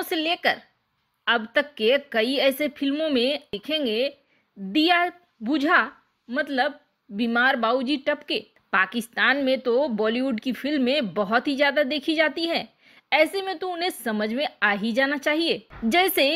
फिल्मों से लेकर अब तक के कई ऐसे फिल्मों में देखेंगे दिया बुझा मतलब बीमार बाऊजी टपके पाकिस्तान में तो बॉलीवुड की फिल्में बहुत ही ज़्यादा देखी जाती हैं ऐसे में तो उन्हें समझ में आ ही जाना चाहिए जैसे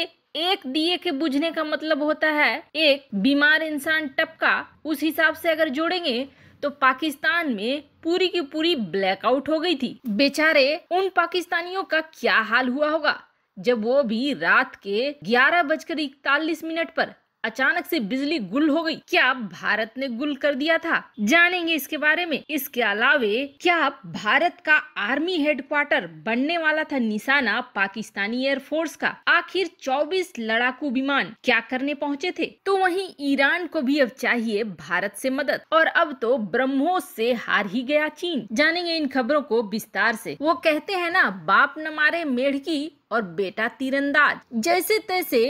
एक दिए के बुझने का मतलब होता है एक बीमार इंसान टपका उस हिसाब से अगर जोड़ेंगे तो पाकिस्तान में पूरी की पूरी ब्लैकआउट हो गई थी बेचारे उन पाकिस्तानियों का क्या हाल हुआ होगा जब वो भी रात के ग्यारह बजकर इकतालीस मिनट पर अचानक से बिजली गुल हो गई क्या भारत ने गुल कर दिया था जानेंगे इसके बारे में इसके अलावे क्या भारत का आर्मी हेडक्वार्टर बनने वाला था निशाना पाकिस्तानी एयरफोर्स का आखिर 24 लड़ाकू विमान क्या करने पहुंचे थे तो वहीं ईरान को भी अब चाहिए भारत से मदद और अब तो ब्रह्मोस से हार ही गया चीन जानेंगे इन खबरों को विस्तार से वो कहते हैं ना बाप न मारे मेढ़ की और बेटा तीरंदाज जैसे तैसे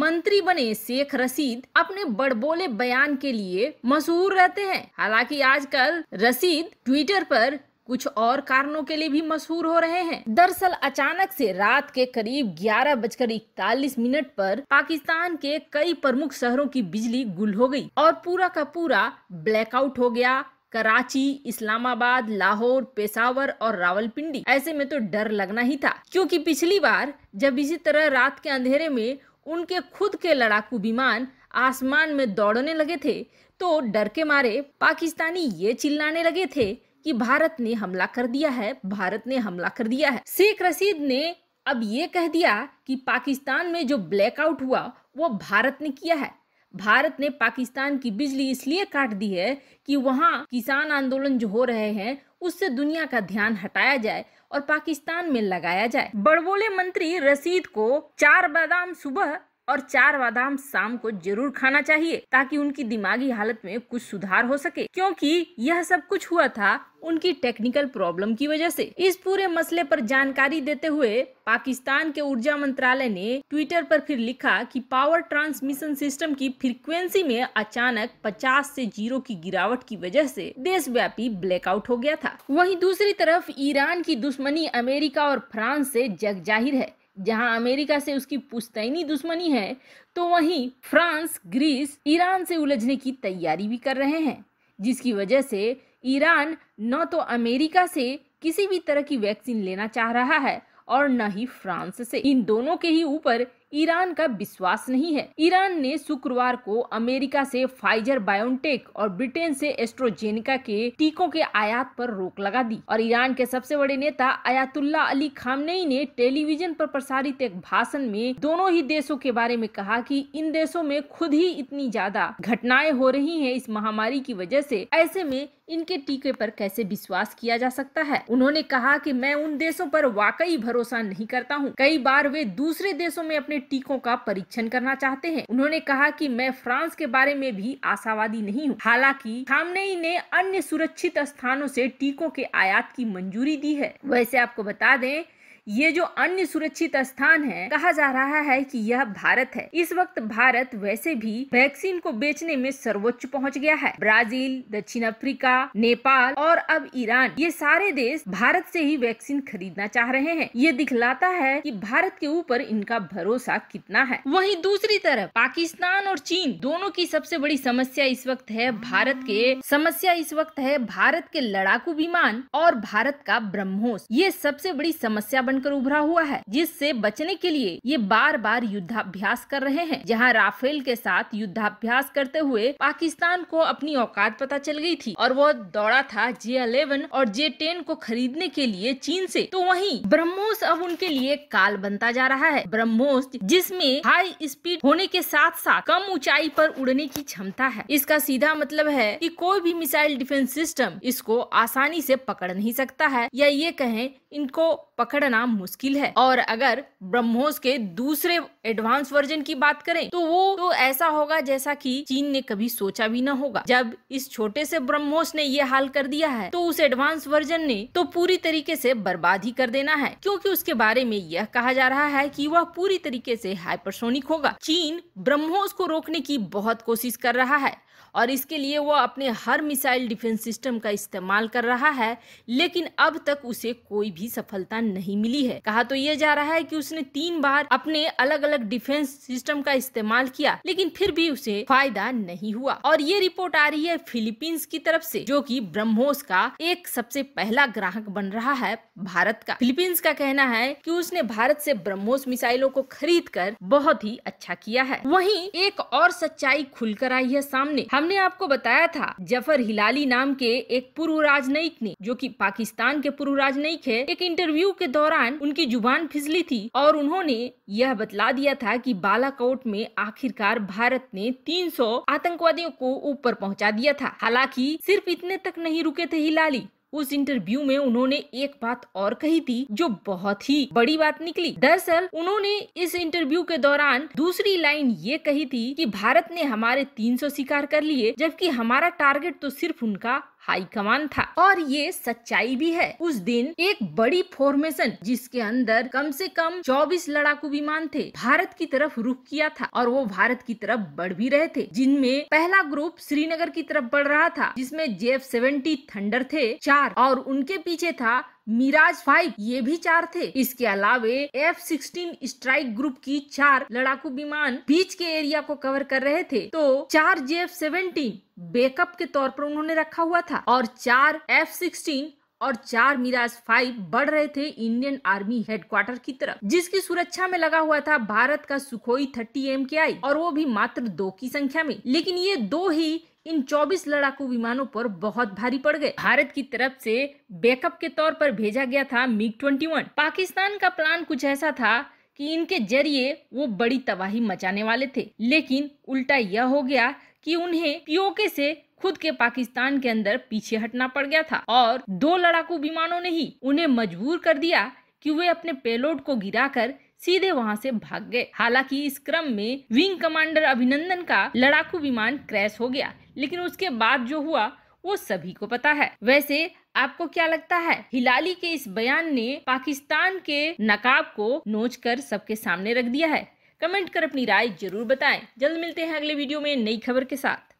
मंत्री बने शेख रसीद अपने बड़बोले बयान के लिए मशहूर रहते हैं हालांकि आजकल रसीद ट्विटर पर कुछ और कारणों के लिए भी मशहूर हो रहे हैं दरअसल अचानक से रात के करीब ग्यारह बजकर इकतालीस मिनट पर पाकिस्तान के कई प्रमुख शहरों की बिजली गुल हो गई और पूरा का पूरा ब्लैकआउट हो गया कराची इस्लामाबाद लाहौर पेशावर और रावलपिंडी ऐसे में तो डर लगना ही था क्योंकि पिछली बार जब इसी तरह रात के अंधेरे में उनके खुद के लड़ाकू विमान आसमान में दौड़ने लगे थे तो डर के मारे पाकिस्तानी ये चिल्लाने लगे थे कि भारत ने हमला कर दिया है भारत ने हमला कर दिया है शेख रशीद ने अब ये कह दिया कि पाकिस्तान में जो ब्लैकआउट हुआ वो भारत ने किया है भारत ने पाकिस्तान की बिजली इसलिए काट दी है कि वहाँ किसान आंदोलन जो हो रहे हैं उससे दुनिया का ध्यान हटाया जाए और पाकिस्तान में लगाया जाए बड़बोले मंत्री रसीद को चार बादाम सुबह और चार बादाम शाम को जरूर खाना चाहिए ताकि उनकी दिमागी हालत में कुछ सुधार हो सके क्योंकि यह सब कुछ हुआ था उनकी टेक्निकल प्रॉब्लम की वजह से इस पूरे मसले पर जानकारी देते हुए पाकिस्तान के ऊर्जा मंत्रालय ने ट्विटर पर फिर लिखा कि पावर ट्रांसमिशन सिस्टम की फ्रीक्वेंसी में अचानक 50 से जीरो की गिरावट की वजह से देशव्यापी ब्लैकआउट हो गया था वहीं दूसरी तरफ ईरान की दुश्मनी अमेरिका और फ्रांस से जग जाहिर है जहां अमेरिका से उसकी पुश्तैनी दुश्मनी है तो वहीं फ्रांस ग्रीस ईरान से उलझने की तैयारी भी कर रहे हैं जिसकी वजह से ईरान न तो अमेरिका से किसी भी तरह की वैक्सीन लेना चाह रहा है और न ही फ्रांस से इन दोनों के ही ऊपर ईरान का विश्वास नहीं है ईरान ने शुक्रवार को अमेरिका से फाइजर बायोटेक और ब्रिटेन से एस्ट्रोजेनिका के टीकों के आयात पर रोक लगा दी और ईरान के सबसे बड़े नेता अयातुल्ला अली खामनेई ने टेलीविजन पर प्रसारित एक भाषण में दोनों ही देशों के बारे में कहा कि इन देशों में खुद ही इतनी ज्यादा घटनाएं हो रही हैं इस महामारी की वजह से ऐसे में इनके टीके पर कैसे विश्वास किया जा सकता है उन्होंने कहा कि मैं उन देशों पर वाकई भरोसा नहीं करता हूँ कई बार वे दूसरे देशों में अपने टीकों का परीक्षण करना चाहते हैं उन्होंने कहा कि मैं फ्रांस के बारे में भी आशावादी नहीं हूँ हालांकि ही ने अन्य सुरक्षित स्थानों से टीकों के आयात की मंजूरी दी है वैसे आपको बता दें ये जो अन्य सुरक्षित स्थान है कहा जा रहा है कि यह भारत है इस वक्त भारत वैसे भी वैक्सीन को बेचने में सर्वोच्च पहुंच गया है ब्राजील दक्षिण अफ्रीका नेपाल और अब ईरान ये सारे देश भारत से ही वैक्सीन खरीदना चाह रहे हैं ये दिखलाता है कि भारत के ऊपर इनका भरोसा कितना है वहीं दूसरी तरफ पाकिस्तान और चीन दोनों की सबसे बड़ी समस्या इस वक्त है भारत के समस्या इस वक्त है भारत के लड़ाकू विमान और भारत का ब्रह्मोस ये सबसे बड़ी समस्या बनकर उभरा हुआ है जिससे बचने के लिए ये बार बार युद्धाभ्यास कर रहे हैं जहाँ राफेल के साथ युद्धाभ्यास करते हुए पाकिस्तान को अपनी औकात पता चल गई थी और वो दौड़ा था जे अलेवन और जे टेन को खरीदने के लिए चीन से तो वहीं ब्रह्मोस अब उनके लिए काल बनता जा रहा है ब्रह्मोस जिसमें हाई स्पीड होने के साथ साथ कम ऊंचाई पर उड़ने की क्षमता है इसका सीधा मतलब है कि कोई भी मिसाइल डिफेंस सिस्टम इसको आसानी से पकड़ नहीं सकता है या ये कहें इनको पकड़ना पाना मुश्किल है और अगर ब्रह्मोस के दूसरे एडवांस वर्जन की बात करें तो वो तो ऐसा होगा जैसा कि चीन ने कभी सोचा भी न होगा जब इस छोटे से ब्रह्मोस ने ये हाल कर दिया है तो उस एडवांस वर्जन ने तो पूरी तरीके से बर्बाद ही कर देना है क्योंकि उसके बारे में यह कहा जा रहा है कि वह पूरी तरीके से हाइपरसोनिक होगा चीन ब्रह्मोस को रोकने की बहुत कोशिश कर रहा है और इसके लिए वह अपने हर मिसाइल डिफेंस सिस्टम का इस्तेमाल कर रहा है लेकिन अब तक उसे कोई भी सफलता नहीं मिली मिली है कहा तो यह जा रहा है कि उसने तीन बार अपने अलग अलग डिफेंस सिस्टम का इस्तेमाल किया लेकिन फिर भी उसे फायदा नहीं हुआ और ये रिपोर्ट आ रही है फिलीपींस की तरफ से जो कि ब्रह्मोस का एक सबसे पहला ग्राहक बन रहा है भारत का फिलीपींस का कहना है कि उसने भारत से ब्रह्मोस मिसाइलों को खरीद कर बहुत ही अच्छा किया है वहीं एक और सच्चाई खुलकर आई है सामने हमने आपको बताया था जफर हिलाली नाम के एक पूर्व राजनयिक ने जो कि पाकिस्तान के पूर्व राजनयिक है एक इंटरव्यू के दौरान दौरान उनकी जुबान फिसली थी और उन्होंने यह बतला दिया था कि बालाकोट में आखिरकार भारत ने 300 आतंकवादियों को ऊपर पहुंचा दिया था हालांकि सिर्फ इतने तक नहीं रुके थे हिलाली उस इंटरव्यू में उन्होंने एक बात और कही थी जो बहुत ही बड़ी बात निकली दरअसल उन्होंने इस इंटरव्यू के दौरान दूसरी लाइन ये कही थी कि भारत ने हमारे 300 शिकार कर लिए जबकि हमारा टारगेट तो सिर्फ उनका हाईकमान था और ये सच्चाई भी है उस दिन एक बड़ी फॉर्मेशन जिसके अंदर कम से कम 24 लड़ाकू विमान थे भारत की तरफ रुख किया था और वो भारत की तरफ बढ़ भी रहे थे जिनमें पहला ग्रुप श्रीनगर की तरफ बढ़ रहा था जिसमें जेफ सेवेंटी थंडर थे चार और उनके पीछे था मिराज फाइव ये भी चार थे इसके अलावे एफ सिक्सटीन स्ट्राइक ग्रुप की चार लड़ाकू विमान बीच के एरिया को कवर कर रहे थे तो चार जे एफ सेवेंटीन बैकअप के तौर पर उन्होंने रखा हुआ था और चार एफ सिक्सटीन और चार मिराज फाइव बढ़ रहे थे इंडियन आर्मी हेडक्वार्टर की तरफ जिसकी सुरक्षा में लगा हुआ था भारत का सुखोई थर्टी एम के आई और वो भी मात्र दो की संख्या में लेकिन ये दो ही इन 24 लड़ाकू विमानों पर बहुत भारी पड़ गए भारत की तरफ से बैकअप के तौर पर भेजा गया था मिग 21 पाकिस्तान का प्लान कुछ ऐसा था कि इनके जरिए वो बड़ी तबाही मचाने वाले थे लेकिन उल्टा यह हो गया कि उन्हें पीओके से खुद के पाकिस्तान के अंदर पीछे हटना पड़ गया था और दो लड़ाकू विमानों ने ही उन्हें मजबूर कर दिया कि वे अपने पेलोड को गिराकर सीधे वहां से भाग गए हालांकि इस क्रम में विंग कमांडर अभिनंदन का लड़ाकू विमान क्रैश हो गया लेकिन उसके बाद जो हुआ वो सभी को पता है वैसे आपको क्या लगता है हिलाली के इस बयान ने पाकिस्तान के नकाब को नोच कर सबके सामने रख दिया है कमेंट कर अपनी राय जरूर बताएं जल्द मिलते हैं अगले वीडियो में नई खबर के साथ